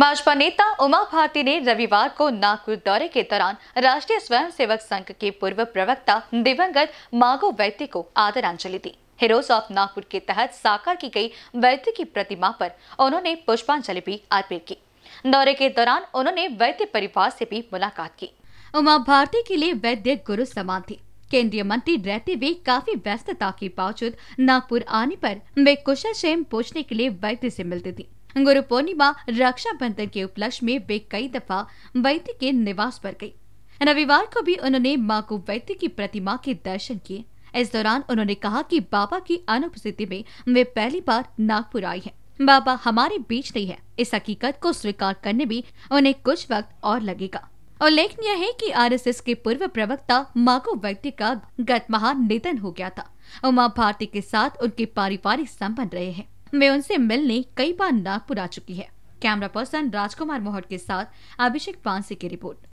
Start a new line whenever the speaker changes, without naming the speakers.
भाजपा नेता उमा भारती ने रविवार को नागपुर दौरे के दौरान राष्ट्रीय स्वयंसेवक संघ के पूर्व प्रवक्ता दिवंगत मागो वैद्य को आदरांजलि दी हीरोज ऑफ नागपुर के तहत साकार की गई वैद्य की प्रतिमा पर उन्होंने पुष्पांजलि भी अर्पित की दौरे के दौरान उन्होंने वैद्य परिवार से भी मुलाकात की उमा भारती के लिए वैद्य गुरु समान थी केंद्रीय मंत्री रहते हुए काफी व्यस्तता के बावजूद नागपुर आने पर वे कुशल क्षेम पूछने के लिए वैद्य से मिलती थी गुरु पूर्णिमा रक्षा बंधन के उपलक्ष्य में वे कई दफा वैद्य के निवास पर गयी रविवार को भी उन्होंने माँ को वैद्य की प्रतिमा के दर्शन किए इस दौरान उन्होंने कहा कि बाबा की अनुपस्थिति में वे पहली बार नागपुर आई हैं। बाबा हमारे बीच नहीं है इस हकीकत को स्वीकार करने में उन्हें कुछ वक्त और लगेगा उल्लेखनीय है कि आरएसएस के पूर्व प्रवक्ता माको व्यक्ति का गत माह निधन हो गया था उमा भारती के साथ उनके पारिवारिक संबंध रहे हैं वे उनसे मिलने कई बार नागपुर आ चुकी है कैमरा पर्सन राजकुमार मोहट के साथ अभिषेक पांसे की रिपोर्ट